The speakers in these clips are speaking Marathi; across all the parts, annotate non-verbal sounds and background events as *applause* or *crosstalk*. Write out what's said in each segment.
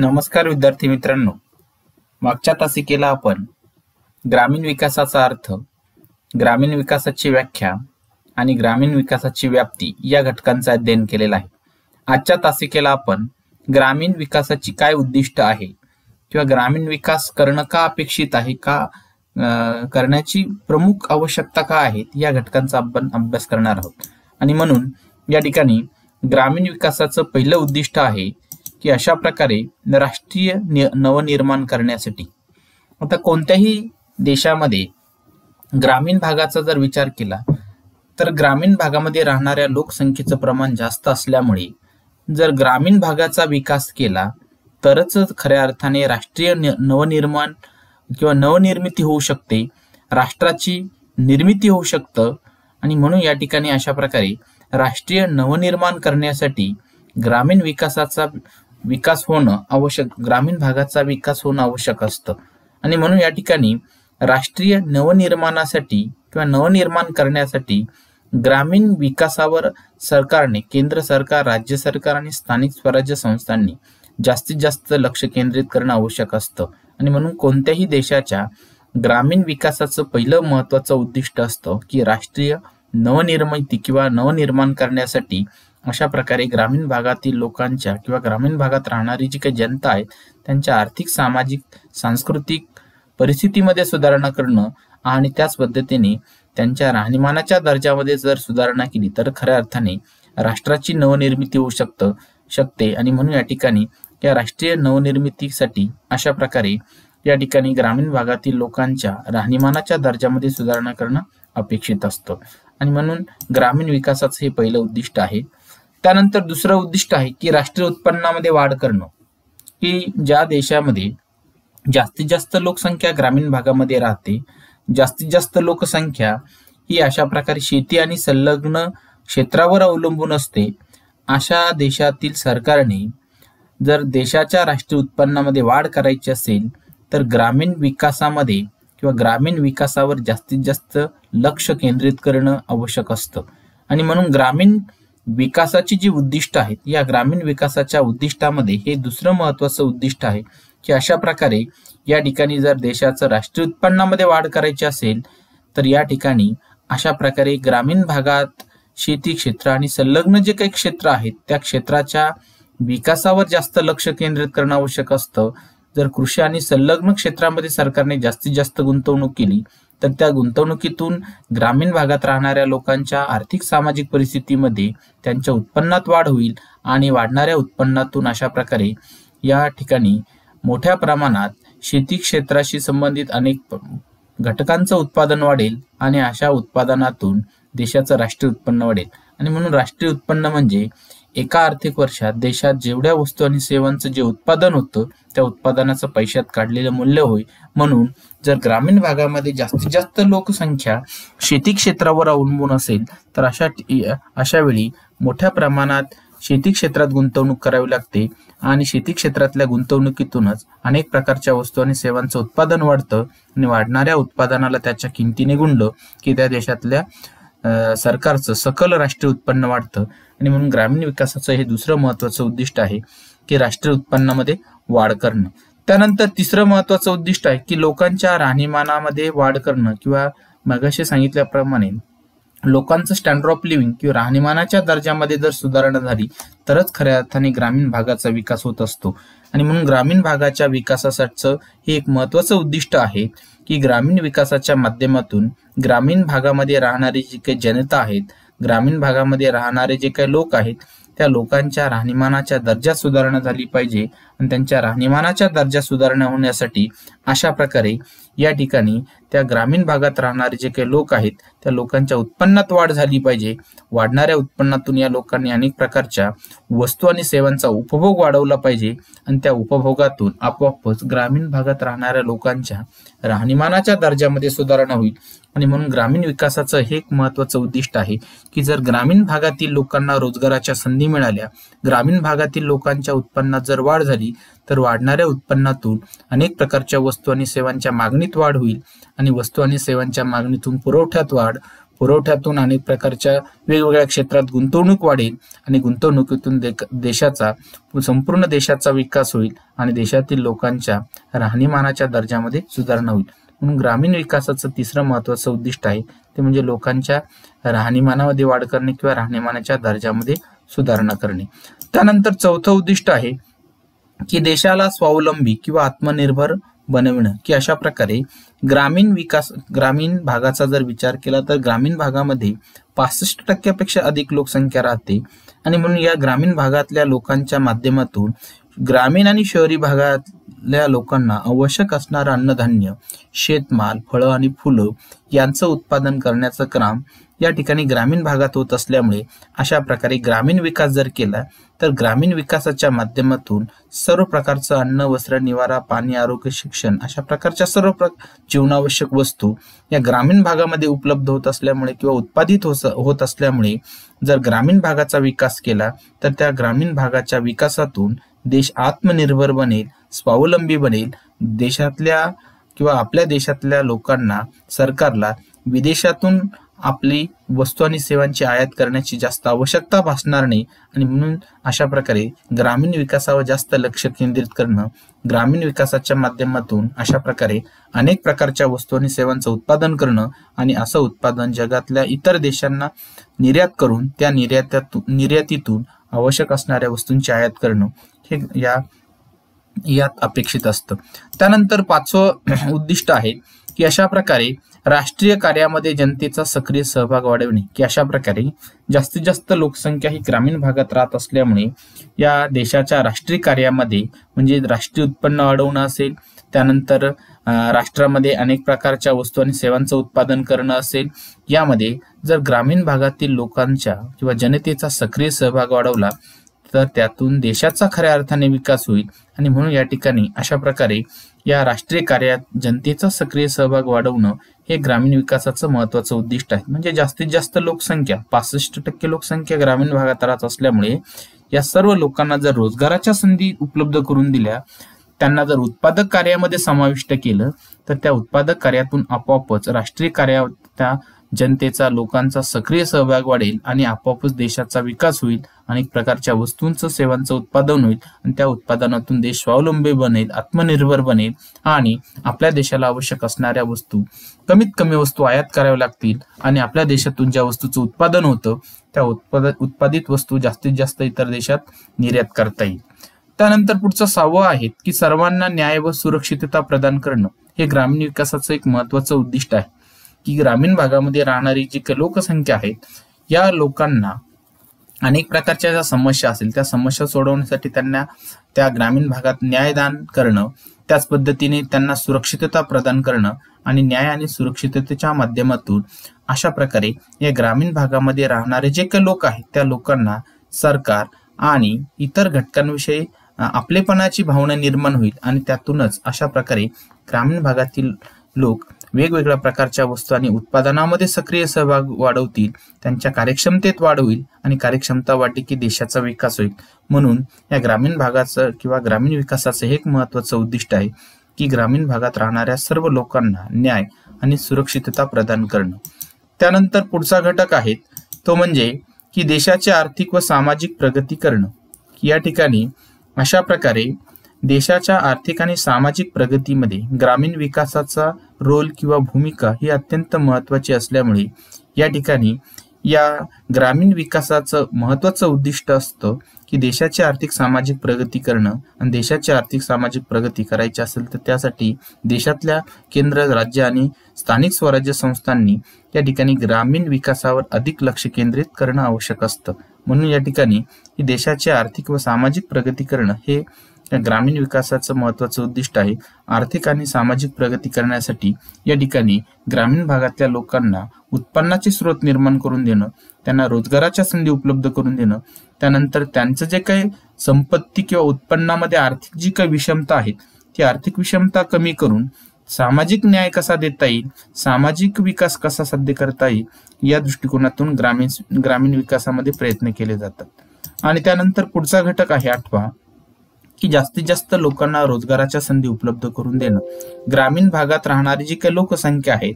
नमस्कार विद्यार्थी मित्रांनो मागच्या तासिकेला आपण ग्रामीण विकासाचा अर्थ ग्रामीण विकासाची व्याख्या आणि ग्रामीण विकासाची व्याप्ती या घटकांचा अध्ययन केलेला आहे आजच्या तासिकेला आपण ग्रामीण विकासाची काय उद्दिष्ट आहे किंवा ग्रामीण विकास करणं का अपेक्षित आहे का करण्याची प्रमुख आवश्यकता का आहेत या घटकांचा आपण अभ्यास करणार आहोत आणि म्हणून या ठिकाणी ग्रामीण विकासाचं पहिलं उद्दिष्ट आहे की अशा प्रकारे राष्ट्रीय नवनिर्माण करण्यासाठी आता कोणत्याही देशामध्ये ग्रामीण भागाचा जर विचार केला तर ग्रामीण भागामध्ये राहणाऱ्या लोकसंख्येचं प्रमाण जास्त असल्यामुळे जर ग्रामीण भागाचा विकास केला तरच खऱ्या अर्थाने राष्ट्रीय नवनिर्माण किंवा नवनिर्मिती होऊ शकते राष्ट्राची निर्मिती होऊ शकतं आणि म्हणून या ठिकाणी अशा प्रकारे राष्ट्रीय नवनिर्माण करण्यासाठी ग्रामीण विकासाचा विकास होणं आवश्यक ग्रामीण भागाचा विकास होणं आवश्यक असतं आणि म्हणून या ठिकाणी राष्ट्रीय नवनिर्माणासाठी किंवा नवनिर्माण करण्यासाठी ग्रामीण विकासावर सरकारने केंद्र सरकार राज्य सरकार आणि स्थानिक स्वराज्य संस्थांनी जास्तीत जास्त लक्ष केंद्रित करणं आवश्यक असतं आणि म्हणून कोणत्याही देशाच्या ग्रामीण विकासाचं पहिलं महत्त्वाचं उद्दिष्ट असतं की राष्ट्रीय नवनिर्मिती किंवा नवनिर्माण करण्यासाठी अशा प्रकारे ग्रामीण भागातील लोकांच्या किंवा ग्रामीण भागात राहणारी जी काही जनता आहे त्यांच्या आर्थिक सामाजिक सांस्कृतिक परिस्थितीमध्ये सुधारणा करणं आणि त्याच पद्धतीने त्यांच्या राहणीमानाच्या दर्जामध्ये जर सुधारणा केली तर खऱ्या अर्थाने राष्ट्राची नवनिर्मिती होऊ शकतं शकते आणि म्हणून या ठिकाणी या राष्ट्रीय नवनिर्मितीसाठी अशा प्रकारे या ठिकाणी ग्रामीण भागातील लोकांच्या राहणीमानाच्या दर्जामध्ये सुधारणा करणं अपेक्षित असतं आणि म्हणून ग्रामीण विकासाचं हे पहिलं उद्दिष्ट आहे त्यानंतर दुसरं उद्दिष्ट आहे की राष्ट्रीय उत्पन्नामध्ये वाढ करणं की ज्या देशामध्ये जास्तीत जास्त लोकसंख्या ग्रामीण भागामध्ये राहते जास्तीत जास्त लोकसंख्या ही अशा प्रकारे शेती आणि संलग्न क्षेत्रावर अवलंबून असते अशा देशातील सरकारने जर देशाच्या राष्ट्रीय उत्पन्नामध्ये वाढ करायची असेल तर ग्रामीण विकासामध्ये किंवा ग्रामीण विकासावर जास्तीत जास्त लक्ष केंद्रित करणं आवश्यक असतं आणि म्हणून ग्रामीण विकासाची जी उद्दिष्ट आहेत या ग्रामीण विकासाच्या उद्दिष्टामध्ये हे दुसरं महत्वाचं उद्दिष्ट आहे की अशा प्रकारे या ठिकाणी जर देशाचं राष्ट्रीय उत्पन्नामध्ये वाढ करायची असेल तर या ठिकाणी अशा प्रकारे ग्रामीण भागात शेती क्षेत्र आणि संलग्न जे काही क्षेत्र आहेत त्या क्षेत्राच्या विकासावर जास्त लक्ष केंद्रित करणं आवश्यक असतं जर कृषी आणि संलग्न क्षेत्रामध्ये सरकारने जास्तीत जास्त गुंतवणूक केली तर त्या गुंतवणुकीतून ग्रामीण भागात राहणाऱ्या लोकांच्या आर्थिक सामाजिक परिस्थितीमध्ये त्यांच्या उत्पन्नात वाढ होईल आणि वाढणाऱ्या उत्पन्नातून अशा प्रकारे या ठिकाणी मोठ्या प्रमाणात शेती क्षेत्राशी संबंधित अनेक घटकांचं उत्पादन वाढेल आणि अशा उत्पादनातून देशाचं राष्ट्रीय उत्पन्न वाढेल आणि म्हणून राष्ट्रीय उत्पन्न म्हणजे एका आर्थिक वर्षात देशात जेवढ्या वस्तू आणि सेवांचं जे उत्पादन होतं त्या उत्पादनाचं पैशात काढलेलं मूल्य होय म्हणून जर ग्रामीण भागामध्ये जास्तीत जास्त लोकसंख्या शेती क्षेत्रावर अवलंबून असेल तर अशा अशा वेळी मोठ्या प्रमाणात शेती क्षेत्रात गुंतवणूक करावी लागते आणि शेती क्षेत्रातल्या गुंतवणुकीतूनच अनेक प्रकारच्या वस्तू आणि सेवांचं उत्पादन वाढतं आणि वाढणाऱ्या उत्पादनाला त्याच्या किमतीने गुंडलं की त्या देशातल्या सरकारचं सकल राष्ट्रीय उत्पन्न वाढतं आणि म्हणून ग्रामीण विकासाचं हे दुसरं महत्वाचं उद्दिष्ट आहे की राष्ट्रीय उत्पन्नामध्ये वाढ करणं त्यानंतर तिसरं महत्वाचं उद्दिष्ट आहे की लोकांच्या राहणीमानामध्ये वाढ करणं किंवा मगाशी सांगितल्याप्रमाणे लोकांचं स्टँडर्ड ऑफ लिव्हिंग किंवा राहणीमानाच्या दर्जामध्ये जर सुधारणा झाली तरच खऱ्या अर्थाने ग्रामीण भागाचा विकास होत असतो आणि म्हणून ग्रामीण भागाच्या विकासासाठीचं हे एक महत्वाचं उद्दिष्ट आहे की ग्रामीण विकासाच्या माध्यमातून ग्रामीण भागामध्ये राहणारी जी काही जनता आहेत ग्रामीण भागामध्ये राहणारे जे काही लोक आहेत त्या लोकांच्या राहणीमानाच्या दर्जात सुधारणा झाली पाहिजे आणि त्यांच्या राहणीमानाच्या दर्जा सुधारणा होण्यासाठी अशा प्रकारे या ठिकाणी त्या ग्रामीण भागात राहणारे जे काही लोक आहेत त्या लोकांच्या उत्पन्नात वाढ झाली पाहिजे वाढणाऱ्या उत्पन्नातून या लोकांनी अनेक प्रकारच्या वस्तू आणि सेवांचा उपभोग वाढवला पाहिजे आणि त्या उपभोगातून आपोआपच ग्रामीण भागात राहणाऱ्या लोकांच्या राहणीमानाच्या दर्जामध्ये सुधारणा होईल आणि म्हणून ग्रामीण विकासाचं हे एक महत्वाचं उद्दिष्ट आहे की जर ग्रामीण भागातील लोकांना रोजगाराच्या संधी मिळाल्या ग्रामीण भागातील लोकांच्या उत्पन्नात जर वाढ झाली तर वाढणाऱ्या उत्पन्नातून अनेक प्रकारच्या वस्तू आणि सेवांच्या मागणीत वाढ होईल आणि वस्तू आणि सेवांच्या मागणीतून पुरवठ्यात वाढ पुरवठ्यातून अनेक प्रकारच्या वेगवेगळ्या क्षेत्रात गुंतवणूक वाढेल आणि गुंतवणुकीतून देशाचा संपूर्ण देशाचा विकास होईल आणि देशातील लोकांच्या राहणीमानाच्या दर्जामध्ये सुधारणा होईल म्हणून ग्रामीण विकासाचं तिसरं महत्वाचं उद्दिष्ट आहे ते म्हणजे लोकांच्या राहणीमानामध्ये वाढ करणे किंवा राहणीमानाच्या दर्जामध्ये सुधारणा करणे त्यानंतर चौथं उद्दिष्ट आहे की देशाला स्वावलंबी किंवा आत्मनिर्भर बनविणं की अशा प्रकारे ग्रामीण विकास ग्रामीण भागाचा जर विचार केला तर ग्रामीण भागामध्ये पासष्ट टक्क्यापेक्षा अधिक लोकसंख्या राहते आणि म्हणून या ग्रामीण भागातल्या लोकांच्या माध्यमातून ग्रामीण आणि शहरी भागातल्या लोकांना आवश्यक असणारं अन्नधान्य शेतमाल फळं आणि फुलं यांचं उत्पादन करण्याचं काम या ठिकाणी ग्रामीण भागात होत असल्यामुळे अशा प्रकारे ग्रामीण विकास जर केला तर ग्रामीण विकासाच्या माध्यमातून सर्व प्रकारचं अन्न वस्त्र निवारा पाणी आरोग्य शिक्षण अशा प्रकारच्या सर्व प्र जीवनावश्यक वस्तू या ग्रामीण भागामध्ये उपलब्ध होत असल्यामुळे किंवा उत्पादित होत असल्यामुळे जर ग्रामीण भागाचा विकास केला तर त्या ग्रामीण भागाच्या विकासातून देश आत्मनिर्भर बनेल स्वावलंबी बनेल देशातल्या किंवा आपल्या देशातल्या लोकांना सरकारला विदेशातून आपली वस्तू आणि सेवांची आयात करण्याची जास्त आवश्यकता भासणार नाही आणि म्हणून अशा प्रकारे ग्रामीण विकासावर जास्त लक्ष केंद्रित करणं ग्रामीण विकासाच्या माध्यमातून अशा प्रकारे अनेक प्रकारच्या वस्तू आणि सेवांचं उत्पादन करणं आणि असं उत्पादन जगातल्या इतर देशांना निर्यात करून त्या निर्यात निर्यातीतून आवश्यक असणाऱ्या वस्तूंची आयात करणं हे या यात अपेक्षित असतं त्यानंतर पाचवं *clears throat* उद्दिष्ट आहे की अशा प्रकारे राष्ट्रीय कार्यामध्ये जनतेचा सक्रिय सहभाग वाढवणे की अशा प्रकारे जास्तीत जास्त लोकसंख्या ही ग्रामीण भागात राहत असल्यामुळे या देशाच्या राष्ट्रीय कार्यामध्ये म्हणजे राष्ट्रीय उत्पन्न वाढवणं असेल त्यानंतर राष्ट्रामध्ये अनेक प्रकारच्या वस्तू आणि सेवांचं उत्पादन करणं असेल यामध्ये जर ग्रामीण भागातील लोकांच्या किंवा जनतेचा सक्रिय सहभाग वाढवला तर त्यातून देशाचा खऱ्या अर्थाने विकास होईल आणि म्हणून या ठिकाणी अशा प्रकारे या राष्ट्रीय कार्यात जनतेचा सक्रिय सहभाग वाढवणं हे ग्रामीण विकासाचं महत्वाचं उद्दिष्ट आहे म्हणजे जास्तीत जास्त लोकसंख्या पासष्ट टक्के लोकसंख्या ग्रामीण भागात राहत असल्यामुळे या सर्व लोकांना जर रोजगाराच्या संधी उपलब्ध करून दिल्या त्यांना जर उत्पादक कार्यामध्ये समाविष्ट केलं तर त्या उत्पादक कार्यातून आपोआपच राष्ट्रीय कार्या जनतेचा लोकांचा सक्रिय सहभाग वाढेल आणि आपोआपच देशाचा विकास होईल अनेक प्रकारच्या वस्तूंचं सेवांचं उत्पादन होईल आणि त्या उत्पादनातून देश स्वावलंबी बनेल आत्मनिर्भर बनेल आणि आपल्या देशाला आवश्यक असणाऱ्या वस्तू कमीत कमी वस्तू आयात कराव्या लागतील आणि आपल्या देशातून ज्या वस्तूचं उत्पादन होतं त्या उत्पादित वस्तू जास्तीत जास्त इतर देशात निर्यात करता येईल त्यानंतर पुढचं सहावं आहे की सर्वांना न्याय व सुरक्षितता प्रदान करणं हे ग्रामीण विकासाचं एक महत्वाचं उद्दिष्ट आहे की ग्रामीण भागामध्ये राहणारी जी लोकसंख्या आहे या लोकांना अनेक प्रकारच्या ज्या समस्या असेल त्या समस्या सोडवण्यासाठी त्यांना त्या ग्रामीण भागात न्यायदान करणं त्याच पद्धतीने त्यांना सुरक्षितता प्रदान करणं आणि न्याय आणि सुरक्षिततेच्या माध्यमातून अशा प्रकारे या ग्रामीण भागामध्ये राहणारे जे काही लोक आहेत त्या लोकांना सरकार आणि इतर घटकांविषयी आपलेपणाची भावना निर्माण होईल आणि त्यातूनच अशा प्रकारे ग्रामीण भागातील लोक वेगवेगळ्या प्रकारच्या वस्तू आणि उत्पादनामध्ये सक्रिय सहभाग वाढवतील त्यांच्या कार्यक्षमतेत वाढ होईल आणि कार्यक्षमता वाढली की देशाचा विकास होईल म्हणून या ग्रामीण भागाचं किंवा ग्रामीण विकासाचं हे एक महत्वाचं उद्दिष्ट आहे की ग्रामीण भागात राहणाऱ्या सर्व लोकांना न्याय आणि सुरक्षितता प्रदान करणं त्यानंतर पुढचा घटक आहे तो म्हणजे की देशाचे आर्थिक व सामाजिक प्रगती करणं या ठिकाणी अशा प्रकारे देशाच्या आर्थिक आणि सामाजिक प्रगतीमध्ये ग्रामीण विकासाचा रोल किंवा भूमिका ही अत्यंत महत्त्वाची असल्यामुळे या ठिकाणी या ग्रामीण विकासाचं महत्त्वाचं उद्दिष्ट असतं की देशाची आर्थिक सामाजिक प्रगती करणं आणि देशाची आर्थिक सामाजिक प्रगती करायची असेल तर त्यासाठी देशातल्या केंद्र राज्य आणि स्थानिक स्वराज्य संस्थांनी या ठिकाणी ग्रामीण विकासावर अधिक लक्ष केंद्रित करणं आवश्यक असतं म्हणून या ठिकाणी देशाची आर्थिक व सामाजिक प्रगती करणं हे ग्रामीण विकासाचं महत्वाचं उद्दिष्ट आहे आर्थिक आणि सामाजिक प्रगती करण्यासाठी या ठिकाणी ग्रामीण भागातल्या लोकांना उत्पन्नाचे स्रोत निर्माण करून देणं त्यांना रोजगाराच्या संधी उपलब्ध करून देणं त्यानंतर त्यांचं जे काही संपत्ती किंवा उत्पन्नामध्ये आर्थिक जी काही विषमता आहे ती आर्थिक विषमता कमी करून सामाजिक न्याय कसा देता येईल सामाजिक विकास कसा साध्य करता येईल या दृष्टिकोनातून ग्रामीण ग्रामीण विकासामध्ये प्रयत्न केले जातात आणि त्यानंतर पुढचा घटक आहे आठवा की जास्तीत जास्त लोकांना रोजगाराच्या संधी उपलब्ध करून देणं ग्रामीण भागात राहणारी जी काही लोकसंख्या आहे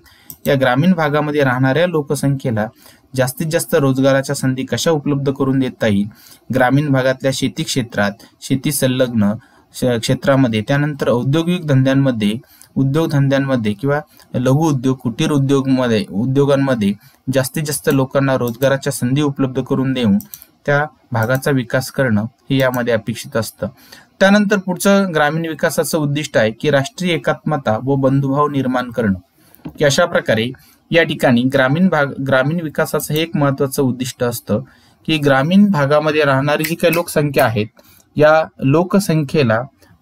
या ग्रामीण भागामध्ये राहणाऱ्या लोकसंख्येला जास्तीत जास्त रोजगाराच्या संधी कशा उपलब्ध करून देता येईल ग्रामीण भागातल्या शेती क्षेत्रात शेती संलग्न क्षेत्रामध्ये त्यानंतर औद्योगिक धंद्यांमध्ये उद्योगधंद्यांमध्ये किंवा लघु उद्योग कुटीर उद्योग मध्ये उद्योगांमध्ये जास्तीत जास्त लोकांना रोजगाराच्या संधी उपलब्ध करून देऊन त्या भागाचा विकास करणं हे यामध्ये अपेक्षित असतं त्यानंतर पुढचं ग्रामीण विकासाचं उद्दिष्ट आहे की राष्ट्रीय एकात्मता व बंधुभाव निर्माण करणं की अशा प्रकारे या ठिकाणी ग्रामीण भाग ग्रामीण विकासाचं हे एक महत्वाचं उद्दिष्ट असतं की ग्रामीण भागामध्ये राहणारी जी काही लोकसंख्या आहेत या लोकसंख्येला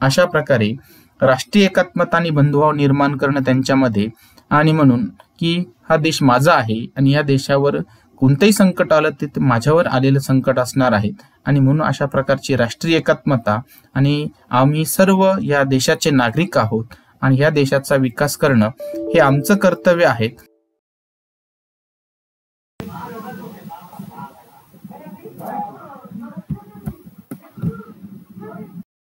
अशा प्रकारे राष्ट्रीय एकात्मता आणि बंधुभाव निर्माण करणं त्यांच्यामध्ये आणि म्हणून की हा देश माझा आहे आणि या देशावर कोणतंही संकट आलं ते माझ्यावर आलेलं संकट असणार आहे आणि म्हणून अशा प्रकारची राष्ट्रीय एकात्मता आणि आम्ही सर्व या देशाचे नागरिक आहोत आणि या देशाचा विकास करणं हे आमचं कर्तव्य आहे